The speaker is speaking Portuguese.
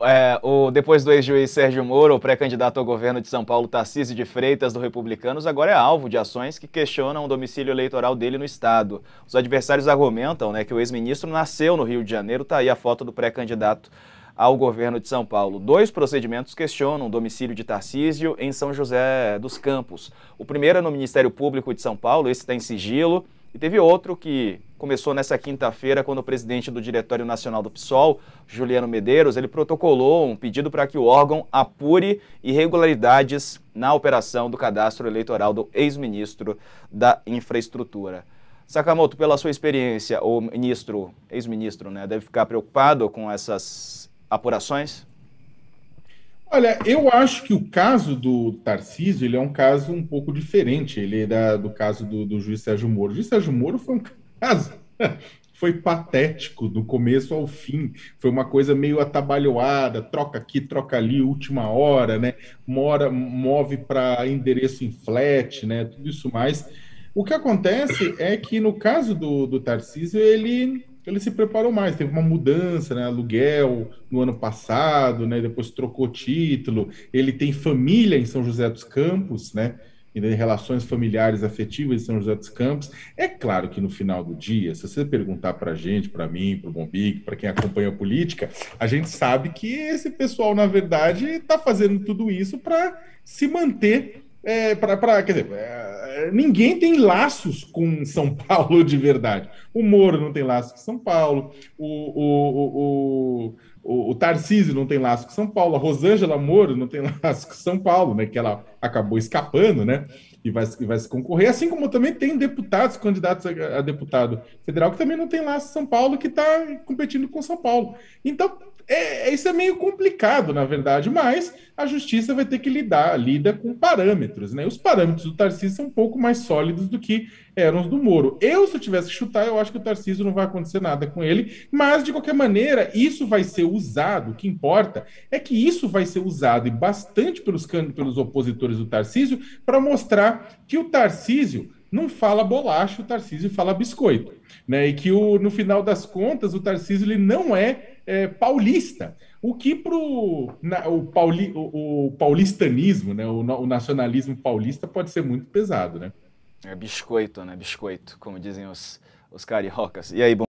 É, o, depois do ex-juiz Sérgio Moro, o pré-candidato ao governo de São Paulo, Tarcísio de Freitas, do Republicanos, agora é alvo de ações que questionam o domicílio eleitoral dele no Estado. Os adversários argumentam né, que o ex-ministro nasceu no Rio de Janeiro, está aí a foto do pré-candidato ao governo de São Paulo. Dois procedimentos questionam o domicílio de Tarcísio em São José dos Campos. O primeiro é no Ministério Público de São Paulo, esse está em sigilo. E teve outro que começou nessa quinta-feira, quando o presidente do Diretório Nacional do PSOL, Juliano Medeiros, ele protocolou um pedido para que o órgão apure irregularidades na operação do cadastro eleitoral do ex-ministro da Infraestrutura. Sakamoto, pela sua experiência, o ministro, ex-ministro, né, deve ficar preocupado com essas apurações? Olha, eu acho que o caso do Tarcísio ele é um caso um pouco diferente. Ele é do caso do, do juiz Sérgio Moro. O juiz Sérgio Moro foi um caso foi patético do começo ao fim. Foi uma coisa meio atabalhoada, troca aqui, troca ali, última hora, né? Mora, move para endereço em flat, né? Tudo isso mais. O que acontece é que no caso do, do Tarcísio, ele ele se preparou mais. Teve uma mudança, né? Aluguel no ano passado, né? Depois trocou título. Ele tem família em São José dos Campos, né? E relações familiares afetivas em São José dos Campos. É claro que no final do dia, se você perguntar para a gente, para mim, para o Bombic, para quem acompanha a política, a gente sabe que esse pessoal, na verdade, está fazendo tudo isso para se manter é, eh, para, quer dizer, é, ninguém tem laços com São Paulo de verdade. O Moro não tem laço com São Paulo, o, o, o, o, Tarcísio não tem laço com São Paulo, a Rosângela Moro não tem laço com São Paulo, né? Que ela acabou escapando, né? E vai, e vai se concorrer, assim como também tem deputados, candidatos a, a deputado federal, que também não tem laço São Paulo, que está competindo com São Paulo. Então, é, é, isso é meio complicado, na verdade, mas a justiça vai ter que lidar, lida com parâmetros, né? Os parâmetros do Tarcísio são um pouco mais sólidos do que eram os do Moro. Eu, se eu tivesse que chutar, eu acho que o Tarcísio não vai acontecer nada com ele, mas, de qualquer maneira, isso vai ser usado, o que importa é que isso vai ser usado e bastante pelos, pelos opositores do Tarcísio para mostrar que o Tarcísio não fala bolacha, o Tarcísio fala biscoito. Né? E que o, no final das contas o Tarcísio ele não é, é paulista. O que para o, pauli, o, o, paulistanismo, né? O, o, nacionalismo paulista pode ser muito pesado. Né? É biscoito, né? Biscoito, como dizem os, os cariocas. E aí, bom...